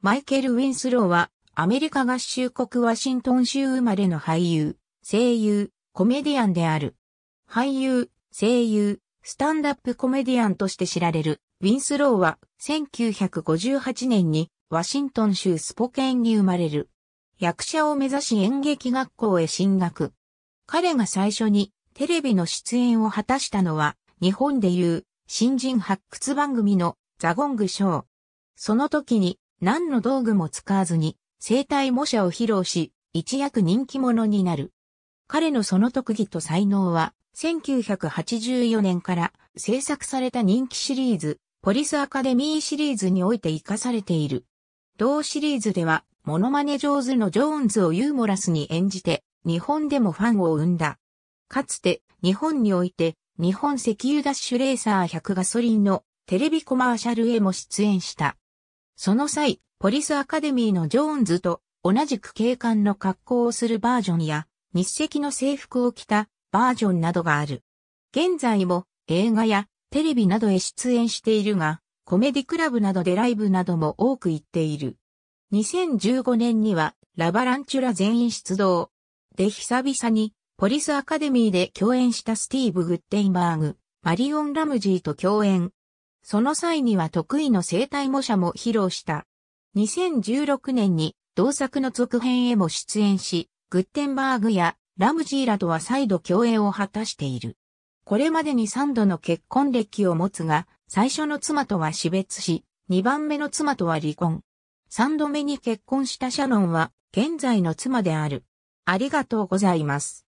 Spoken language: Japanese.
マイケル・ウィンスローは、アメリカ合衆国ワシントン州生まれの俳優、声優、コメディアンである。俳優、声優、スタンダップコメディアンとして知られる、ウィンスローは、1958年に、ワシントン州スポケンに生まれる。役者を目指し演劇学校へ進学。彼が最初にテレビの出演を果たしたのは、日本でいう新人発掘番組のザゴングショー。その時に何の道具も使わずに、生体模写を披露し、一躍人気者になる。彼のその特技と才能は、1984年から制作された人気シリーズ、ポリスアカデミーシリーズにおいて活かされている。同シリーズでは、モノマネ上手のジョーンズをユーモラスに演じて、日本でもファンを生んだ。かつて、日本において、日本石油ダッシュレーサー100ガソリンのテレビコマーシャルへも出演した。その際、ポリスアカデミーのジョーンズと同じく警官の格好をするバージョンや、日赤の制服を着たバージョンなどがある。現在も映画やテレビなどへ出演しているが、コメディクラブなどでライブなども多く行っている。2015年にはラバランチュラ全員出動。で久々にポリスアカデミーで共演したスティーブ・グッテインバーグ、マリオン・ラムジーと共演。その際には得意の生体模写も披露した。2016年に同作の続編へも出演し、グッテンバーグやラムジーらとは再度共演を果たしている。これまでに3度の結婚歴を持つが、最初の妻とは死別し、2番目の妻とは離婚。3度目に結婚したシャロンは、現在の妻である。ありがとうございます。